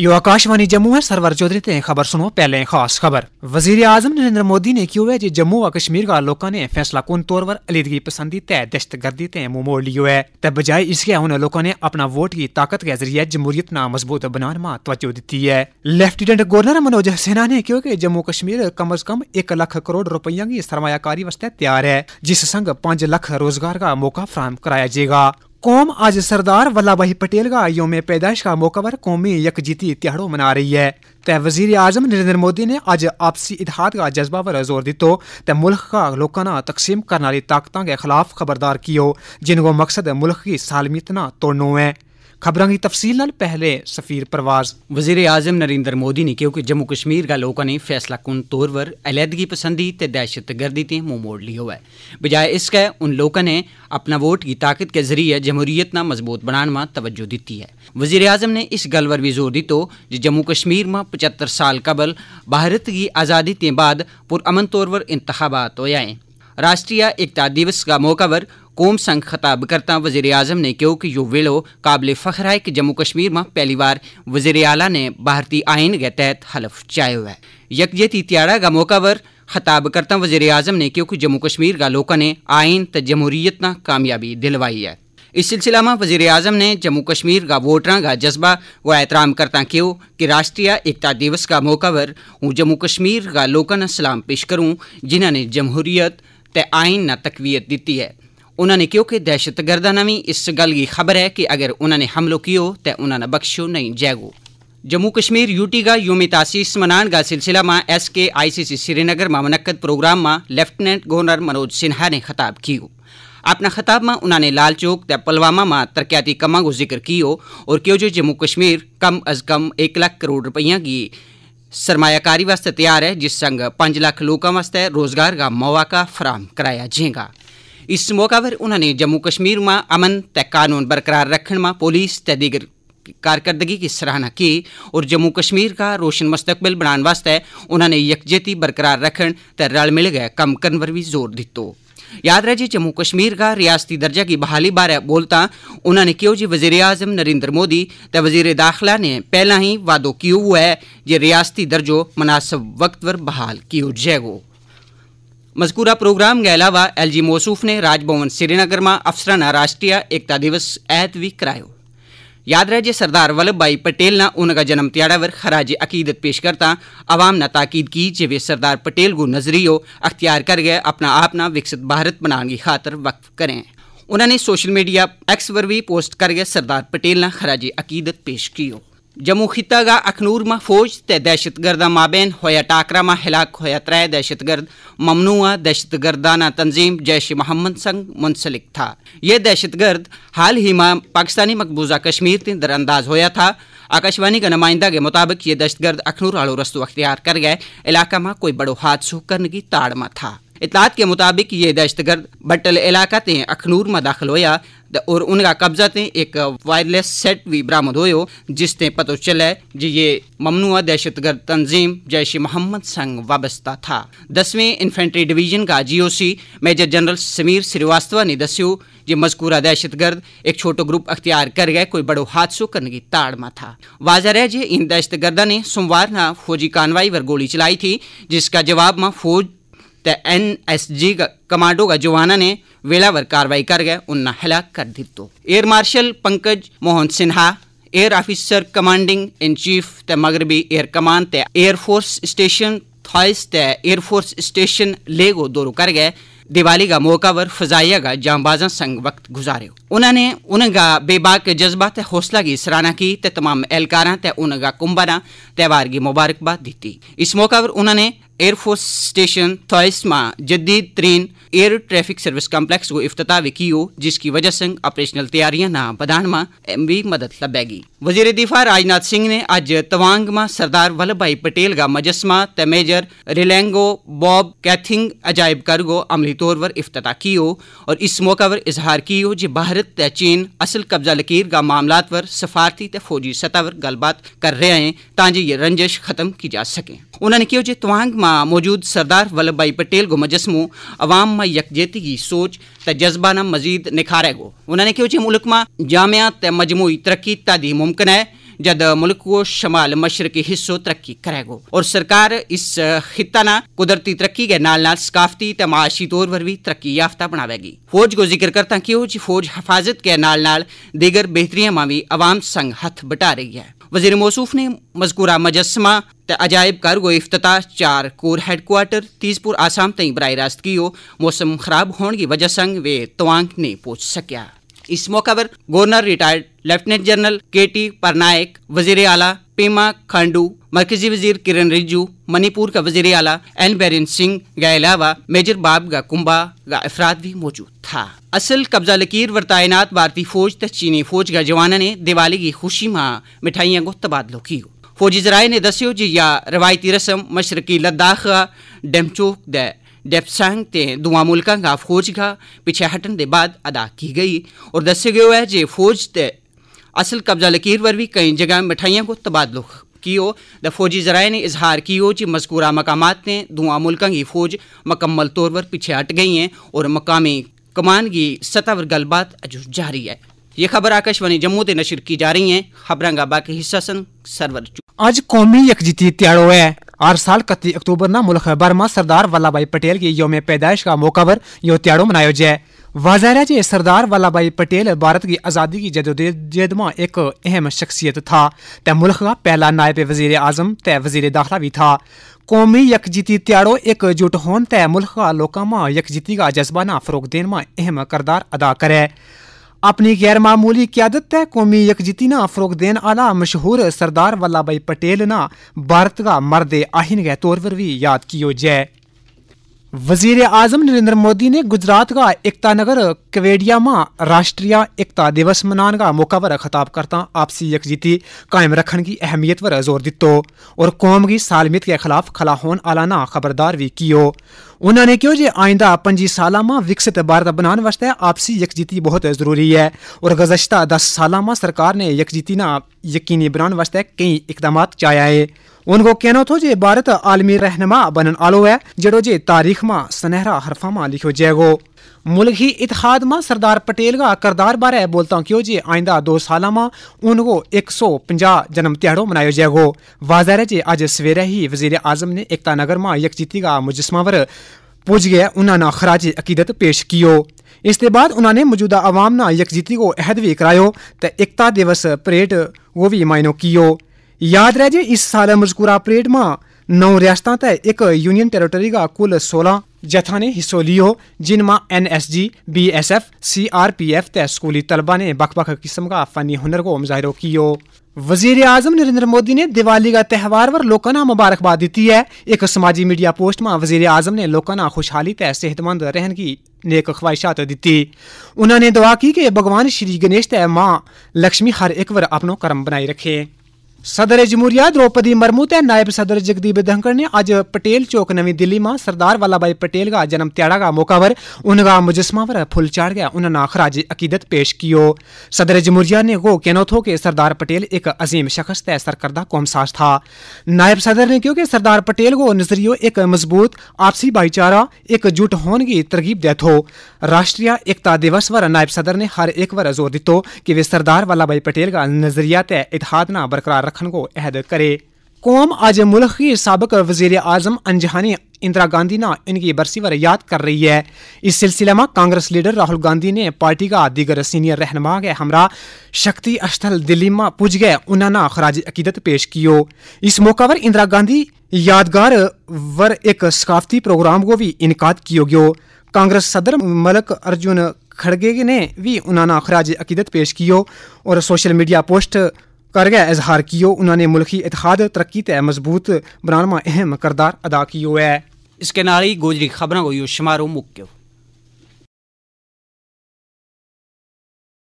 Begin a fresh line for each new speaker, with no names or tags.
यो आकाशवाणी जम्मू है सरवर चौधरी ते खबर सुनो पहले खास खबर वजीर आजम नरेंद्र मोदी ने क्यों है जे जम्मू और कश्मीर का लोगों ने फैसला कौन तौर पर अलीदगी पसंदी तय दहशतगर्दी ते मुंह मोड़ लियो है ते बजाय इसके उन लोगों ने अपना वोट की ताकत के जरिए जमहूरियत ना मजबूत बनाने में तवज्जो दी है लेफ्टिनेंट गवर्नर मनोज सिन्हा ने क्यों की जम्मू कश्मीर कम अज कम एक लख करोड़ रुपये की सरमाकारी वास्ते तैयार है जिस संग पांच लख रोजगार का मौका फ्राहम कराया जाएगा कौम आज सरदार वल्लभ भाई पटेल का योम पैदाइश का पर कौमी यकजीती तिहाड़ो मना रही है ते वजीर अजम नरेंद्र मोदी ने अज आपसी इतिहाद का जज्बा पर जोर दितो ते मुल्क का लोकाना तकसीम करने वाली ताकतों के खिलाफ खबरदार कियो जिनको मकसद मुल्क की सालमितना तोड़नो है ਖਬਰਾਂ ਦੀ ਤਫਸੀਲ ਨਾਲ ਪਹਿਲੇ ਸਫੀਰ ਪਰਵਾਜ਼ ਵਜ਼ੀਰ ਆਜ਼ਮ ਨਰਿੰਦਰ ਮੋਦੀ ਨੇ ਕਿਹਾ ਕਿ ਜੰਮੂ ਕਸ਼ਮੀਰ ਦਾ ਲੋਕਾਂ ਨੇ फैसला कुन तौर पर अलहदगी पसंदी
ते दहशतगर्दी ते मुंह मोड़ ली हो बजाय इसके उन लोगों ने अपना वोट की ताकत के जरिए जमहूरियत ना मजबूत बनाने में तवज्जो दी है वजीर अजम ने इस गल पर भी जोर दी कि जम्मू कश्मीर में पचहत्तर साल कबल भारत की आज़ादी के बाद पुरअमन तौर पर इंतबात होया है राष्ट्रीय एकता दिवस का मौका पर कौम संघ खताब करता वजीर आजम ने क्यों कि यो वेलो काबिल फ़ख्र है कि जम्मू कश्मीर में पहली बार वजीर आला ने भारतीय आइन के तहत हलफ चाहे है यकजहती त्याड़ा का मौका पर खताब करता वजीर आजम ने कि जम्मू कश्मीर का लोगों ने आयन त जमहूरीत ना कामयाबी दिलवाई है इस सिलसिला में वजीर अजम ने जम्मू कश्मीर का वोटर का जज्बा व एहतराम करता क्यों कि राष्ट्रीय एकता दिवस का मौका पर हूँ जम्मू कश्मीर का लोगों सलाम पेश करूँ जिन्होंने जमहूरीत त आइन न तकवीत दी है उन्होंने क्यों कि दहशतगर्दा भी इस गल की खबर है कि अगर उन्होंने हमलो कियो तो उन्होंने बख्शो नहीं जाएगो जम्मू कश्मीर यूटी का योम तासीस मनान का सिलसिला में एस के आई सी सी श्रीनगर में मुनकद प्रोग्राम में लेफ्टिनेंट गवर्नर मनोज सिन्हा ने खिताब कियो अपना खिताब में उन्होंने लाल चौक त पुलवामा में तरक्याती कमा को जिक्र कियो और क्यों जो जम्मू कश्मीर कम अज कम एक लाख करोड़ रुपये की सरमायाकारी वास्ते तैयार है जिस संग पांच लाख लोगों वास्ते रोजगार का मौका फराहम कराया जाएगा इस मौके पर उन्होंने जम्मू कश्मीर में अमन त कानून बरकरार रखण में पुलिस त दीगर कारकर्दगी की सराहना की और जम्मू कश्मीर का रोशन मुस्तकबिल बनाने वास्ते उन्होंने यकजहती बरकरार रखण त रल मिल गए कम करने पर भी जोर दिता याद रहे जम्मू कश्मीर का रियासती दर्जा की बहाली बारे बोलता उन्होंने कहो जी वजीर आजम नरेंद्र मोदी त वजीर दाखिला ने पहला ही वादो किया हुआ है जे रियासती दर्जो मुनासब वक्त पर बहाल किया जाएगा मजकूरा प्रोग्राम के अलावा एल जी मौसूफ ने राजभवन श्रीनगर में अफसर ने राष्ट्रीय एकता दिवस ऐत भी करायो याद रहे जे सरदार वल्लभ भाई पटेल ना उनका जन्म त्याड़ा वर खराज अकीदत पेश करता अवाम ने ताकीद की जे वे सरदार पटेल को नजरियो अख्तियार कर गए अपना आप ना विकसित भारत बनाने की खातर वक्फ करें उन्होंने सोशल मीडिया एक्स पर भी पोस्ट करके सरदार पटेल ना खराज अकीदत पेश की जम्मू खिता का अखनूर में फौज ते दहशतगर्दा माबेन होया टाकरा में हिलाक होया त्रै दहशतगर्द ममनुआ दहशतगर्दाना तंजीम जैश मोहम्मद संग मुंसलिक था ये दहशतगर्द हाल ही में पाकिस्तानी मकबूजा कश्मीर से दरअंदाज होया था आकाशवाणी का नुमाइंदा के मुताबिक ये दहशतगर्द अखनूर आलो रस्तु अख्तियार कर गए इलाका में कोई बड़ो हादसों करने की ताड़ में था इतलात के मुताबिक ये दहशत गर्द बटल इलाका ते अखनूर में दाखिल होया और उनका कब्जा ते एक वायरलेस सेट भी बरामद हो जिस ते पतो चले जी ये ममनुआ दहशतगर्द तंजीम जैश मोहम्मद संग वाबस्ता था दसवें इन्फेंट्री डिवीजन का G O C major general Sameer Srivastava ने दस्यो ये मजकूरा दहशतगर्द एक छोटो ग्रुप अख्तियार कर गए कोई बड़ो हादसो करने की ताड़ में था वाजह रहे जे इन दहशतगर्दा ने सोमवार न फौजी कानवाई पर गोली चलाई थी जिसका जवाब में फौज तो एन एस जी कमांडो का जवाना ने वेलावर कार्रवाई करके उन्हें हलाक कर दितो air marshal Pankaj Mohan Sinha air officer commanding in chief ते मगरबी एयर कमान ते एयरफोर्स स्टेशन थॉइस ते एयरफोर्स स्टेशन लेगो दौरो कर गए दिवाली का मौका पर फजाइया का जामबाजा संग वक्त गुजारे उन्होंने उनका बेबाक जज्बा ते हौसला की सराहना की ते तमाम एहलकारा ते उनका कुंभा त्यौहार की मुबारकबाद दी इस मौका पर उन्होंने एयरफोर्स स्टेशन थॉइस जदीद तरीन एयर ट्रैफिक सर्विस कॉम्प्लेक्स को की हो जिसकी वजह से ऑपरेशनल तैयारियां ना बदान में भी मदद लगेगी वजीर दिफा राजनाथ सिंह ने अज तवांग में सरदार वल्लभ भाई पटेल का मजस्मा त मेजर रिलेंगो बॉब कैथिंग अजायब कर गो अमली तौर पर की हो और इस मौका पर इजहार की हो जो भारत त चीन असल कब्जा लकीर का मामला पर सफारती त फौजी सतह पर गलबात कर रहे हैं ताजे ये रंजिश खत्म की जा सकें उन्होंने कहो जो तवांग में मौजूद सरदार वल्लभ भाई पटेल को मजस्मो अवाम में यकजेती की सोच त जज्बा न मजीद निखारे गो उन्होंने कहो जो मुल्क में जामिया त मजमू तरक्की तादी मुमकिन है जद मुल्क को शमाल मशरकी हिस्सों तरक्की करेगो और सरकार इस खिता ना कुदरती तरक्की के नाल नाल सकाफती तो माशी तौर पर भी तरक्की याफ्ता बनावेगी फौज को जिक्र करता क्यों जी फौज हफाजत के नाल नाल दीगर बेहतरियां में भी अवाम संग हथ बटा रही है वजीर मौसूफ ने मजकूरा मजस्मा त अजायब घर गो अफ्ताह चार कोर हेडकुआटर तीजपुर आसाम तई बराह रास्त की मौसम खराब होने की वजह संग वे तवांग ने पहुंच सक्या इस मौका पर governor retired lieutenant general K T Parnaik वजीर आला पेमा खांडू मरकजी वजीर किरण रिजू मणिपुर का वजीर आला एन बैरिन सिंह के अलावा मेजर बाब का कुंबा का अफराद भी मौजूद था असल कब्जा लकीर व तैनात भारतीय फौज त चीनी फौज का जवान ने दिवाली की खुशी माँ मिठाइयाँ को तबादलो किया फौजी जराए ने दस्यो जी या रवायती रस्म मशरकी लद्दाख का डेमचोक द डेपसांग ते दुआ मुल्क का फौज का पिछे हटन के बाद अदा की गई और दस्य गयो है जे फौज ते असल कब्जा लकीर वर भी कई जगह मिठाइयों को तबादलो कियो द फौजी जराए ने इजहार कियो जी मजकूरा मकाम ने दुआ मुल्क की फौज मकम्मल तौर पर पीछे हट गई हैं और मकामी कमान की सतह पर गलबात अजू जारी है ये खबर आकाशवाणी जम्मू से नशर की जा रही है खबर का बाकी हिस्सा सन सरवर
आज कौमी यकजीती त्याड़ो है हर साल कत्ती अक्टूबर न मुल्क भर में सरदार वल्लभ भाई पटेल की योम पैदाइश का मौका पर यो त्याड़ो मनाया जाए वाजहर है कि सरदार भाई पटेल भारत की आज़ादी की जदोजहद में एक अहम शख्सियत था त मुल्क का पहला नायब वजीर अजम त वजीर दाखला भी था कौमी यकजती त्याड़ो एकजुट होन त मुल्क का लोगों में यकजती का जज्बाना फ़रोग देने में अहम करदार अदा करे अपनी गैर मामूली क्यादत तय कौमी यकजती ना फरोग देन आला मशहूर सरदार वल्लभ भाई पटेल ना भारत का मर्द आहिन के तौर पर भी याद कियो जाए वजीर आजम नरेंद्र मोदी ने गुजरात का नगर केवेडिया में राष्ट्रीय एकता दिवस मनाने का मौका पर खिताब करता आपसी यकजीती कायम रखने की अहमियत पर जोर दितो और कौम की सालमियत के खिलाफ खला होने आलाना खबरदार भी कियो उन्होंने क्यों जो आइंदा पंजी साल में विकसित भारत बनाने वास्ते आपसी यकजीती बहुत जरूरी है और गुजश्ता दस साल में सरकार ने यकजीती ना यकीनी बनाने वास्ते कई इकदाम चाया है उनको कहना थो जे भारत आलमी रहनमा बनन आलो है जड़ो जे तारीख मां सनहरा हरफा मा लिखो जैगो मुल्क ही इतिहाद मा सरदार पटेल का करदार बारे बोलता क्यों जे आइंदा दो साल मा उनको एक सौ पंजा जन्म त्याड़ो मनायो जाएगो वाजर है जे आज सवेरे ही वजीर आजम ने एकता नगर मां यकजीती का मुजस्मा पर पुज गया उन्होंने खराज अकीदत पेश कियो इसके बाद उन्होंने मौजूदा अवाम ना यकजीती को अहद भी करायो एकता दिवस परेड वो भी मायनो कियो याद रह जे इस साल मजकूरा परेड मां नौ रियासतां ते इक यूनियन टेरिटरी का कुल सोलह जथा ने हिस्सो लियो जिन मां N S G B S F C R P F ते स्कूली तलबा ने बख बख किस्म का फनी हुनर को मुजाहरो कियो वजीर आजम नरेंद्र मोदी ने दिवाली का त्यौहार पर लोगों ने मुबारकबाद दी है एक समाजी मीडिया पोस्ट में वजीर आजम ने लोगों ने खुशहाली ते सेहतमंद रहन की नेक ख्वाहिशात दी उन्होंने दुआ की कि भगवान श्री गणेश ते मां लक्ष्मी हर एक बार अपनो कर्म बनाई रखे सदर जमहूरिया द्रौपदी मुर्मू ते नायब सदर जगदीप धनखड़ ने आज पटेल चौक नवी दिल्ली में सरदार भाई पटेल का जन्म त्याड़ा का मौका पर उनका मुजस्मा पर फूल चाड़ गया उन्होंने अखराज अकीदत पेश कियो सदर जमहूरिया ने गो कहना थो कि सरदार पटेल एक अजीम शख्स तय सरकरदा कौमसाज था नायब सदर ने क्यों कि सरदार पटेल को नजरियो एक मजबूत आपसी भाईचारा एकजुट होने की तरकीब दे थो राष्ट्रीय एकता दिवस पर नायब सदर ने हर एक बार जोर दितो कि वे सरदार भाई पटेल का नजरिया तय इतिहाद न बरकरार रखन को अहद करे कौम आज मुल्क की सबक वजीर आजम अनजहानी इंदिरा गांधी ना इनकी बरसी पर याद कर रही है इस सिलसिले में कांग्रेस लीडर राहुल गांधी ने पार्टी का दीगर सीनियर रहनमा के हमरा शक्ति स्थल दिल्ली में पुज गए उन्होंने खराज अकीदत पेश कियो इस मौका पर इंदिरा गांधी यादगार वर एक सकाफती प्रोग्राम को भी इनका कियो गयो कांग्रेस सदर मलक अर्जुन खड़गे ने भी उन्होंने खराज अकीदत पेश कियो और सोशल मीडिया पोस्ट करगे इजहार कियो उन्होंने मुल्की इतिहाद तरक्की ते मजबूत बनाने में अहम करदार अदा किया है इसके नाल ही गोजरी खबर हो शुमारो
मुक्यो